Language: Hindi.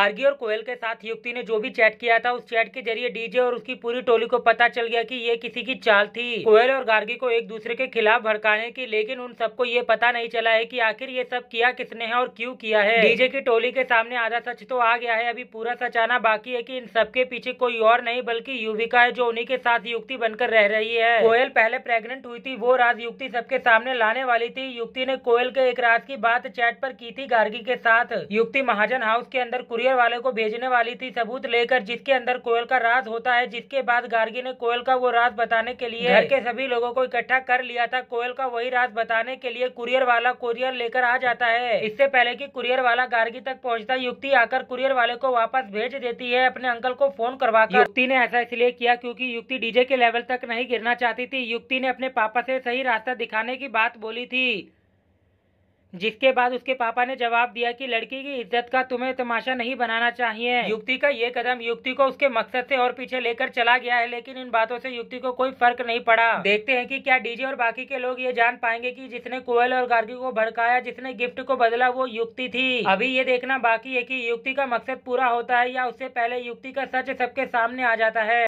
गार्गी और कोयल के साथ युक्ति ने जो भी चैट किया था उस चैट के जरिए डीजे और उसकी पूरी टोली को पता चल गया कि ये किसी की चाल थी कोयल और गार्गी को एक दूसरे के खिलाफ भड़काने की लेकिन उन सबको ये पता नहीं चला है कि आखिर ये सब किया किसने है और क्यों किया है डीजे की टोली के सामने आधा सच तो आ गया है अभी पूरा सच आना बाकी है की इन सबके पीछे कोई और नहीं बल्कि युविका है जो उन्हीं के साथ युक्ति बनकर रह रही है कोयल पहले प्रेगनेंट हुई थी वो राज युक्ति सबके सामने लाने वाली थी युक्ति ने कोयल के एक रात की बात चैट पर की थी गार्गी के साथ युक्ति महाजन हाउस के अंदर कुरियर कुरियर वाले को भेजने वाली थी सबूत लेकर जिसके अंदर कोयल का राज होता है जिसके बाद गार्गी ने कोयल का वो राज बताने के लिए घर के सभी लोगों को इकट्ठा कर लिया था कोयल का वही राज बताने के लिए कुरियर वाला कुरियर लेकर आ जाता है इससे पहले की कुरियर वाला गार्गी तक पहुँचता युक्ति आकर कुरियर वाले को वापस भेज देती है अपने अंकल को फोन करवा युक्ति ने ऐसा इसलिए किया क्यूँकी युक्ति डीजे के लेवल तक नहीं गिरना चाहती थी युक्ति ने अपने पापा से सही रास्ता दिखाने की बात बोली थी जिसके बाद उसके पापा ने जवाब दिया कि लड़की की इज्जत का तुम्हें तमाशा नहीं बनाना चाहिए युक्ति का ये कदम युक्ति को उसके मकसद से और पीछे लेकर चला गया है लेकिन इन बातों से युक्ति को कोई फर्क नहीं पड़ा देखते हैं कि क्या डीजे और बाकी के लोग ये जान पाएंगे कि जिसने कोयल और गार्गी को भड़काया जिसने गिफ्ट को बदला वो युक्ति थी अभी ये देखना बाकी है की युक्ति का मकसद पूरा होता है या उससे पहले युक्ति का सच सबके सामने आ जाता है